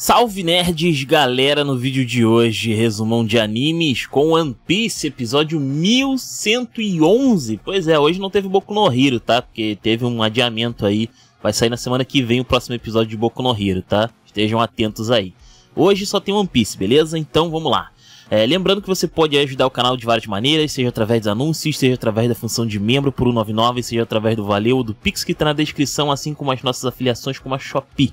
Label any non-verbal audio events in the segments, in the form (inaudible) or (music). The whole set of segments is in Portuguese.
Salve nerds, galera, no vídeo de hoje, resumão de animes com One Piece, episódio 1111. Pois é, hoje não teve Boku no Hero, tá? Porque teve um adiamento aí, vai sair na semana que vem o próximo episódio de Boku no Hero, tá? Estejam atentos aí. Hoje só tem One Piece, beleza? Então vamos lá. É, lembrando que você pode ajudar o canal de várias maneiras, seja através dos anúncios, seja através da função de membro por 199, seja através do Valeu, do Pix que está na descrição, assim como as nossas afiliações como a Shopee.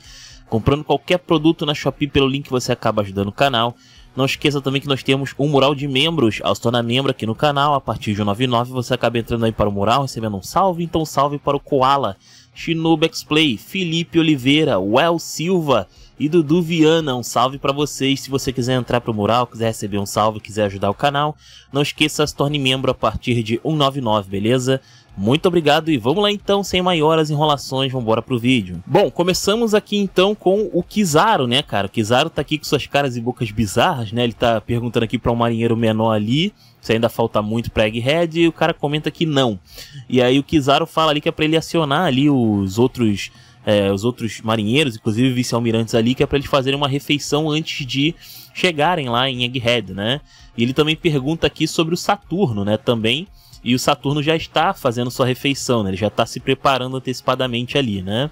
Comprando qualquer produto na Shopee pelo link você acaba ajudando o canal. Não esqueça também que nós temos um mural de membros. Ao se tornar membro aqui no canal, a partir de 99 você acaba entrando aí para o mural, recebendo um salve. Então salve para o Koala, Shinobex Play, Felipe Oliveira, Well Silva, e Dudu Viana. Um salve para vocês. Se você quiser entrar pro mural, quiser receber um salve, quiser ajudar o canal, não esqueça, se torne membro a partir de 199, beleza? Muito obrigado e vamos lá então, sem maiores enrolações, vamos embora pro vídeo. Bom, começamos aqui então com o Kizaru, né, cara? O Kizaru tá aqui com suas caras e bocas bizarras, né? Ele tá perguntando aqui para um marinheiro menor ali se ainda falta muito pra Egghead e o cara comenta que não. E aí o Kizaru fala ali que é pra ele acionar ali os outros é, os outros marinheiros, inclusive vice-almirantes ali, que é para eles fazerem uma refeição antes de chegarem lá em Egghead, né? E ele também pergunta aqui sobre o Saturno, né? Também e o Saturno já está fazendo sua refeição, né? Ele já está se preparando antecipadamente ali, né?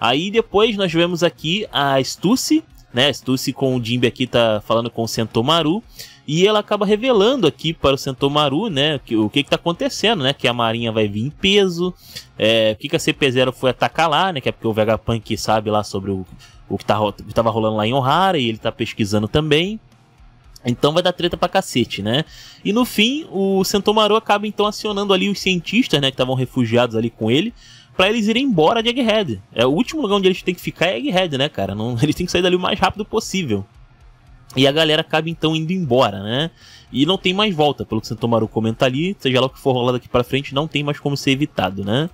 Aí depois nós vemos aqui a Stussy, né? se com o Jimbe aqui tá falando com o Sentomaru e ela acaba revelando aqui para o Sentomaru, né, que, o que está acontecendo, né, que a Marinha vai vir em peso, é, o que, que a CP0 foi atacar lá, né, que é porque o Vegapunk sabe lá sobre o, o que tá, estava rolando lá em Ohara e ele tá pesquisando também. Então vai dar treta pra cacete, né? E no fim, o Sentomaru acaba então acionando ali os cientistas, né, que estavam refugiados ali com ele, para eles irem embora de Egghead. É o último lugar onde eles têm que ficar é Egghead, né, cara? Não, (laughs) eles têm que sair dali o mais rápido possível. E a galera acaba então indo embora, né? E não tem mais volta, pelo que Sentomaru comenta ali, seja lá o que for rolado aqui para frente, não tem mais como ser evitado, né?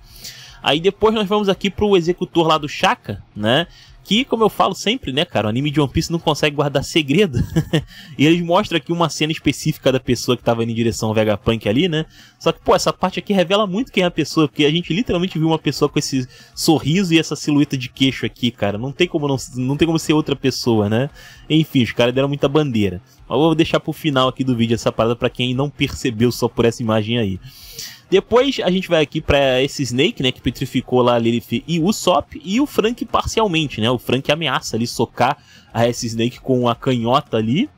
Aí depois nós vamos aqui pro executor lá do Chaka, né? Que, como eu falo sempre, né, cara, o anime de One Piece não consegue guardar segredo. (laughs) e eles mostram aqui uma cena específica da pessoa que tava indo em direção ao Vegapunk ali, né? Só que, pô, essa parte aqui revela muito quem é a pessoa, porque a gente literalmente viu uma pessoa com esse sorriso e essa silhueta de queixo aqui, cara. Não tem como não, não tem como ser outra pessoa, né? Enfim, os caras deram muita bandeira. Mas vou deixar pro final aqui do vídeo essa parada para quem não percebeu só por essa imagem aí. Depois a gente vai aqui para esse Snake, né, que petrificou lá a Lilith e Usopp, e o Frank parcialmente, né? O Frank ameaça ali socar a esse Snake com a canhota ali.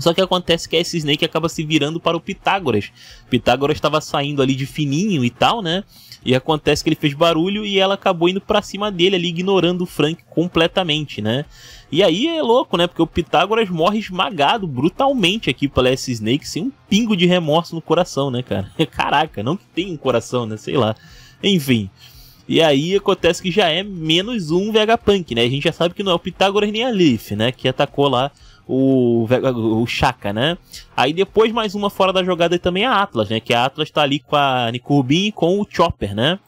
Só que acontece que é esse Snake acaba se virando para o Pitágoras. Pitágoras estava saindo ali de fininho e tal, né? E acontece que ele fez barulho e ela acabou indo para cima dele ali, ignorando o Frank completamente, né? E aí é louco, né? Porque o Pitágoras morre esmagado brutalmente aqui pela S Snake, sem um pingo de remorso no coração, né, cara? (laughs) Caraca, não que tem um coração, né? Sei lá. Enfim. E aí acontece que já é menos um Vegapunk, né? A gente já sabe que não é o Pitágoras nem a Leaf, né? Que atacou lá o, o Chaka, né? Aí depois mais uma fora da jogada também é a Atlas, né? Que a Atlas tá ali com a Nico e com o Chopper, né?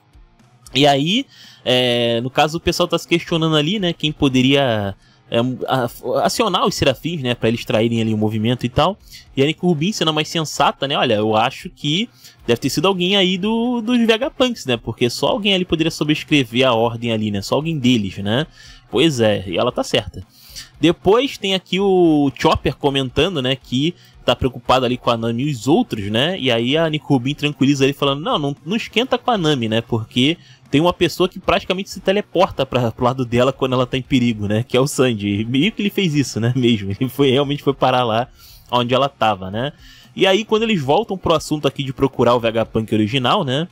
E aí, é, no caso, o pessoal tá se questionando ali, né? Quem poderia é, acionar os serafins, né? Pra eles traírem ali o movimento e tal. E a Nico sendo a mais sensata, né? Olha, eu acho que deve ter sido alguém aí do, dos Vegapunks, né? Porque só alguém ali poderia sobrescrever a ordem ali, né? Só alguém deles, né? Pois é, e ela tá certa. Depois tem aqui o Chopper comentando, né, que tá preocupado ali com a Nami e os outros, né? E aí a Nikubin tranquiliza ele falando: não, não, não esquenta com a Nami, né? Porque tem uma pessoa que praticamente se teleporta para pro lado dela quando ela tá em perigo, né? Que é o Sandy. meio que ele fez isso, né? (laughs) Mesmo. Ele foi, realmente foi parar lá onde ela tava, né? E aí, quando eles voltam pro assunto aqui de procurar o Vegapunk original, né?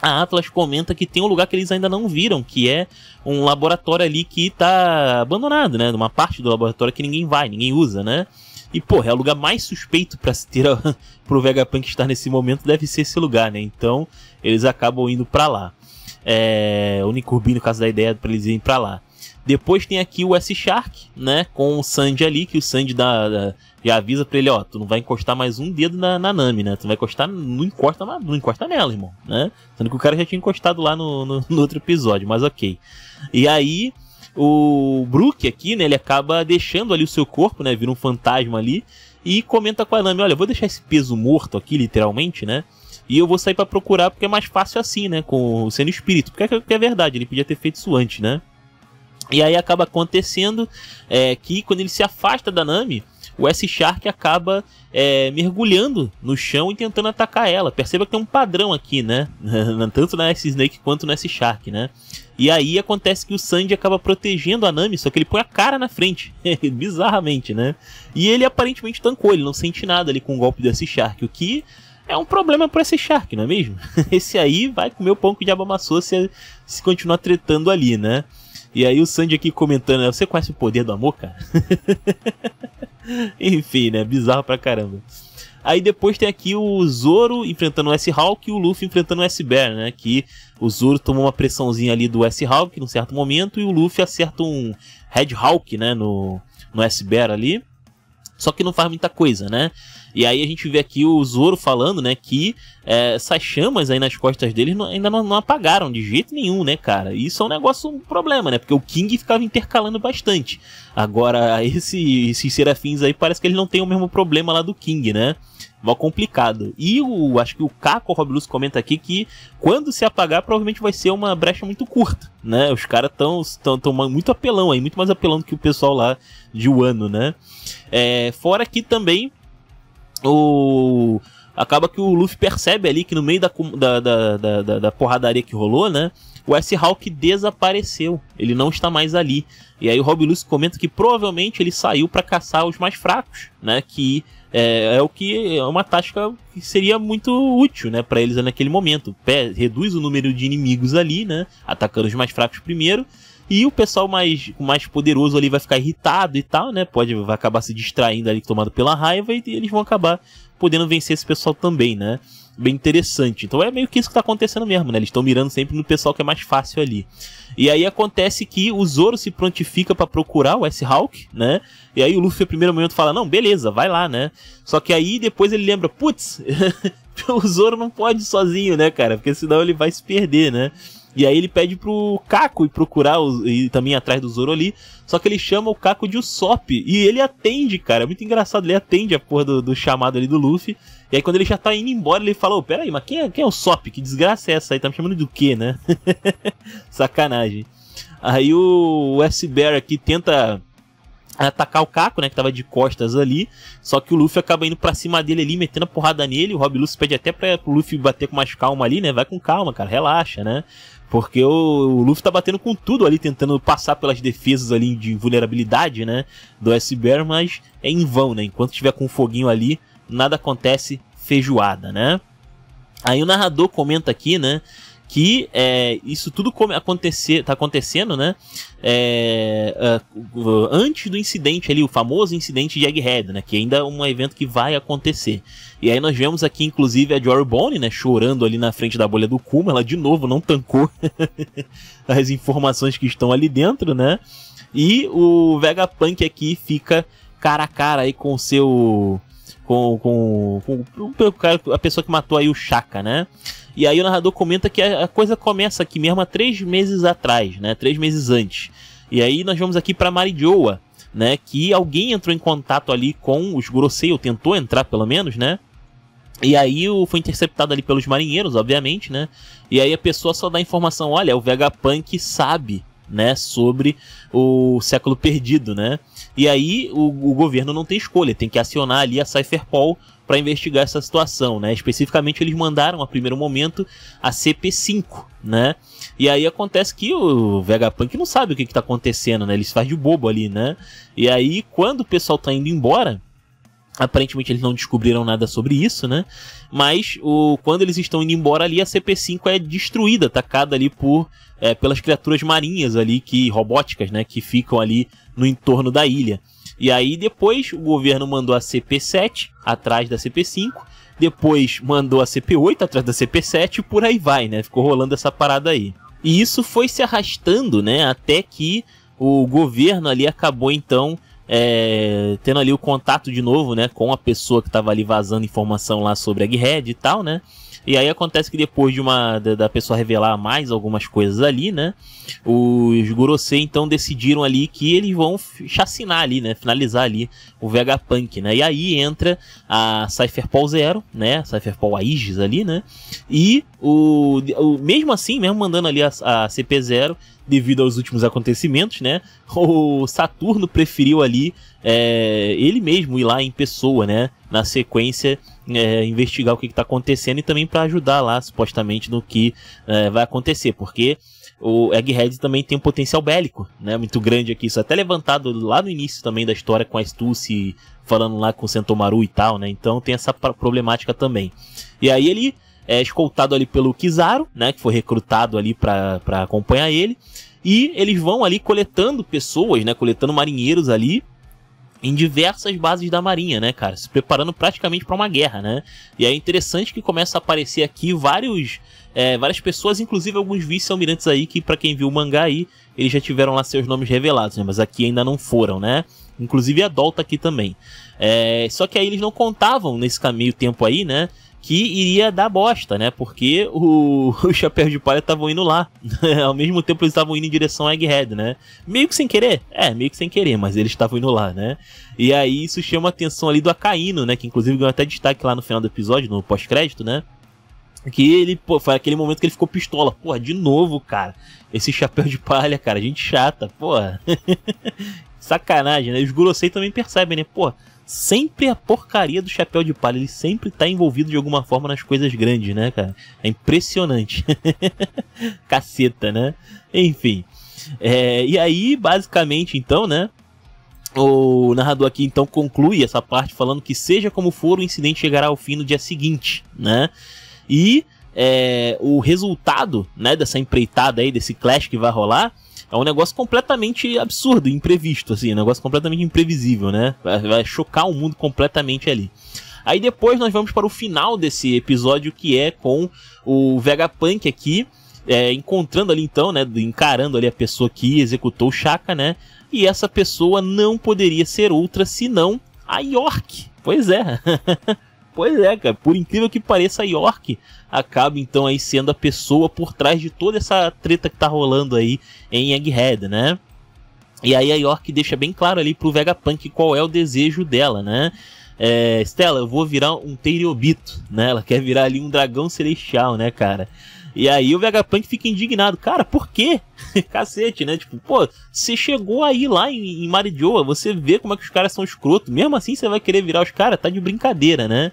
a Atlas comenta que tem um lugar que eles ainda não viram, que é um laboratório ali que tá abandonado, né? Uma parte do laboratório que ninguém vai, ninguém usa, né? E, porra, é o lugar mais suspeito para se ter a, (laughs) pro Vegapunk estar nesse momento deve ser esse lugar, né? Então, eles acabam indo para lá. É, o Nicurbi, no caso da ideia, para eles irem para lá. Depois tem aqui o S-Shark, né? Com o Sandy ali, que o Sandy dá, dá já avisa pra ele, ó, tu não vai encostar mais um dedo na, na Nami, né? Tu vai encostar, não encosta, não encosta nela, irmão, né? Sendo que o cara já tinha encostado lá no, no, (laughs) no outro episódio, mas ok. E aí, o Brook aqui, né? Ele acaba deixando ali o seu corpo, né? Vira um fantasma ali. E comenta com a Nami, olha, vou deixar esse peso morto aqui, literalmente, né? E eu vou sair para procurar porque é mais fácil assim, né? Com sendo espírito. Porque é, que é verdade, ele podia ter feito isso antes, né? E aí acaba acontecendo é, que quando ele se afasta da Nami, o S-Shark acaba é, mergulhando no chão e tentando atacar ela. Perceba que tem um padrão aqui, né? (laughs) Tanto na S-Snake quanto no S-Shark, né? E aí acontece que o Sandy acaba protegendo a Nami, só que ele põe a cara na frente, (laughs) bizarramente, né? E ele aparentemente tancou, ele não sente nada ali com o golpe do S-Shark, o que é um problema para S Shark, não é mesmo? (laughs) Esse aí vai comer o pão que o diabo amassou se, se continuar tretando ali, né? E aí o Sandy aqui comentando, né? Você conhece o poder do amor, cara? (laughs) Enfim, né? Bizarro pra caramba. Aí depois tem aqui o Zoro enfrentando o S-Hawk e o Luffy enfrentando o S-Bear, né? Que o Zoro tomou uma pressãozinha ali do S-Hawk num certo momento e o Luffy acerta um Red Hawk, né? No, no S-Bear ali. Só que não faz muita coisa, né? E aí a gente vê aqui o Zoro falando, né, que é, essas chamas aí nas costas deles não, ainda não, não, apagaram de jeito nenhum, né, cara? isso é um negócio, um problema, né? Porque o King ficava intercalando bastante. Agora, (laughs) esse, esses serafins aí parece que eles não têm o mesmo problema lá do King, né? Mó complicado. E o, acho que o Caco Robilus comenta aqui que quando se apagar, provavelmente vai ser uma brecha muito curta, né? Os caras estão tão, tão muito apelão aí, muito mais apelão do que o pessoal lá de Wano, né? É, fora que também o acaba que o Luffy percebe ali que no meio da, da, da, da, da porradaria que rolou, né? O S-Hawk desapareceu, ele não está mais ali. E aí o Rob Luce comenta que provavelmente ele saiu para caçar os mais fracos, né? Que é, é o que é uma tática que seria muito útil, né, para eles naquele momento. Pé, reduz o número de inimigos ali, né, atacando os mais fracos primeiro e o pessoal mais, mais poderoso ali vai ficar irritado e tal, né? Pode vai acabar se distraindo ali, tomado pela raiva, e eles vão acabar podendo vencer esse pessoal também, né? Bem interessante. Então é meio que isso que tá acontecendo mesmo, né? Eles estão mirando sempre no pessoal que é mais fácil ali. E aí acontece que o Zoro se prontifica para procurar o S-Hawk, né? E aí o Luffy, no primeiro momento, fala: Não, beleza, vai lá, né? Só que aí depois ele lembra: Putz, (laughs) o Zoro não pode sozinho, né, cara? Porque senão ele vai se perder, né? E aí ele pede pro Caco ir procurar os, e também atrás do Zoro ali. Só que ele chama o Caco de Usopp. E ele atende, cara. É muito engraçado. Ele atende a porra do, do chamado ali do Luffy. E aí quando ele já tá indo embora, ele fala: Ô, aí, mas quem é, quem é o Sop? Que desgraça é essa aí? Tá me chamando do quê, né? (laughs) Sacanagem. Aí o, o S-Bear aqui tenta atacar o Caco, né, que tava de costas ali, só que o Luffy acaba indo pra cima dele ali, metendo a porrada nele, o Rob Luffy pede até pra, o Luffy bater com mais calma ali, né, vai com calma, cara, relaxa, né, porque o, o, Luffy tá batendo com tudo ali, tentando passar pelas defesas ali de vulnerabilidade, né, do S-Bear, mas é em vão, né, enquanto tiver com o foguinho ali, nada acontece feijoada, né. Aí o narrador comenta aqui, né, que é, isso tudo como acontecer, tá acontecendo, né? É, uh, antes do incidente ali, o famoso incidente de Egghead, né? Que ainda é um evento que vai acontecer. E aí nós vemos aqui, inclusive, a Jory Bone, né? Chorando ali na frente da bolha do Kuma. Ela, de novo, não tancou (laughs) as informações que estão ali dentro, né? E o Vegapunk aqui fica cara a cara aí com o seu com, com, com, com o cara, a pessoa que matou aí o Chaka, né? E aí o narrador comenta que a, a coisa começa aqui mesmo há três meses atrás, né? Três meses antes. E aí nós vamos aqui para Marijoa, né? Que alguém entrou em contato ali com os grosseiros ou tentou entrar pelo menos, né? E aí foi interceptado ali pelos marinheiros, obviamente, né? E aí a pessoa só dá informação, olha, o Vegapunk sabe, né, sobre o século perdido, né? E aí o, o governo não tem escolha, tem que acionar ali a Cypherpol para investigar essa situação, né? Especificamente eles mandaram a primeiro momento a CP5, né? E aí acontece que o Vegapunk não sabe o que, que tá acontecendo, né? Ele se faz de bobo ali, né? E aí quando o pessoal tá indo embora, Aparentemente eles não descobriram nada sobre isso, né? Mas o, quando eles estão indo embora ali, a CP5 é destruída, atacada ali por é, pelas criaturas marinhas ali, que robóticas, né? Que ficam ali no entorno da ilha. E aí depois o governo mandou a CP7 atrás da CP5, depois mandou a CP8 atrás da CP7 e por aí vai, né? Ficou rolando essa parada aí. E isso foi se arrastando, né? Até que o governo ali acabou então é, tendo ali o contato de novo, né, com a pessoa que estava ali vazando informação lá sobre a Egghead e tal, né? E aí acontece que depois de uma da, da pessoa revelar mais algumas coisas ali, né? Os Gorosei então decidiram ali que eles vão chacinar ali, né? Finalizar ali o Vegapunk, né? E aí entra a Cypherpol Zero, né? Cypherpol Aegis ali, né? E o, o mesmo assim, mesmo mandando ali a, a CP0, devido aos últimos acontecimentos, né? O Saturno preferiu ali é, ele mesmo ir lá em pessoa, né? Na sequência é, investigar o que está acontecendo e também para ajudar lá, supostamente, no que é, vai acontecer, porque o Egghead também tem um potencial bélico, né? Muito grande aqui. Isso é até levantado lá no início também da história com a Stussy falando lá com o Sentomaru e tal, né? Então tem essa problemática também. E aí ele é escoltado ali pelo Kizaru, né? Que foi recrutado ali para acompanhar ele. E eles vão ali coletando pessoas, né? Coletando marinheiros ali em diversas bases da Marinha, né, cara? Se preparando praticamente para uma guerra, né? E é interessante que começa a aparecer aqui vários, é, várias pessoas, inclusive alguns vice-almirantes aí, que para quem viu o mangá aí, eles já tiveram lá seus nomes revelados, né? Mas aqui ainda não foram, né? Inclusive a Dolta tá aqui também. É, só que aí eles não contavam nesse caminho tempo aí, né? que iria dar bosta, né? Porque o, (laughs) chapéu de palha estavam indo lá. (laughs) Ao mesmo tempo eles estavam indo em direção a Egghead, né? Meio que sem querer. É, meio que sem querer, mas eles estavam indo lá, né? E aí isso chama a atenção ali do Acaíno, né? Que inclusive ganhou até destaque lá no final do episódio, no pós-crédito, né? Que ele, pô, foi aquele momento que ele ficou pistola. Porra, de novo, cara. Esse chapéu de palha, cara. Gente chata, porra. (laughs) Sacanagem, né? Os Gurosei também percebem, né? Pô, sempre a porcaria do chapéu de palha. Ele sempre tá envolvido de alguma forma nas coisas grandes, né, cara? É impressionante. (laughs) Caceta, né? Enfim. É, e aí, basicamente, então, né? O narrador aqui então conclui essa parte falando que, seja como for, o incidente chegará ao fim no dia seguinte, né? E é, o resultado né, dessa empreitada aí, desse clash que vai rolar, é um negócio completamente absurdo, imprevisto, assim, é um negócio completamente imprevisível, né? Vai, vai chocar o mundo completamente ali. Aí depois nós vamos para o final desse episódio que é com o Vegapunk aqui, é, encontrando ali então, né, encarando ali a pessoa que executou o Chaka, né? E essa pessoa não poderia ser outra senão a York. Pois é. (laughs) Pois é, cara. Por incrível que pareça, a York acaba então aí sendo a pessoa por trás de toda essa treta que tá rolando aí em Egghead, né? E aí a York deixa bem claro ali pro Vegapunk qual é o desejo dela, né? É, Stella, eu vou virar um Teriobito, né? Ela quer virar ali um dragão celestial, né, cara? E aí o Vegapunk fica indignado. Cara, por quê? (laughs) Cacete, né? Tipo, pô, você chegou aí lá em, em Marijoa, você vê como é que os caras são escroto. Mesmo assim você vai querer virar os caras? Tá de brincadeira, né?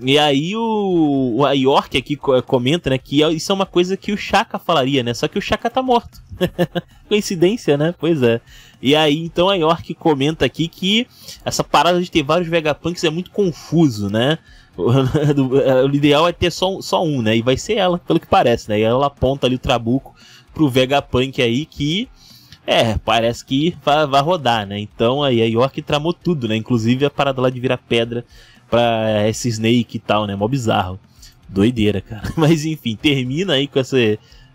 E aí o, o a York aqui comenta, né, que isso é uma coisa que o Chaka falaria, né? Só que o Chaka tá morto. (laughs) Coincidência, né? Pois é. E aí então a York comenta aqui que essa parada de ter vários Vegapunks é muito confuso, né? É é, o ideal é ter só, só um, né? E vai ser ela, pelo que parece, né? E ela aponta ali o trabuco pro Vegapunk aí que. É, parece que vai, vai rodar, né? Então aí a York tramou tudo, né? Inclusive a parada lá de virar pedra pra esse Snake e tal, né? Mó bizarro. Doideira, cara. (laughs) Mas enfim, termina aí com essa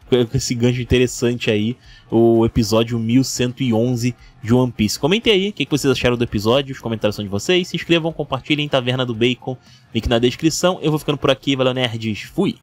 com esse gancho interessante aí, o episódio 1111 de One Piece. Comentem aí o que, que vocês acharam do episódio, os comentários são de vocês. Se inscrevam, compartilhem, Taverna do Bacon, link na descrição. Eu vou ficando por aqui, valeu nerds, fui!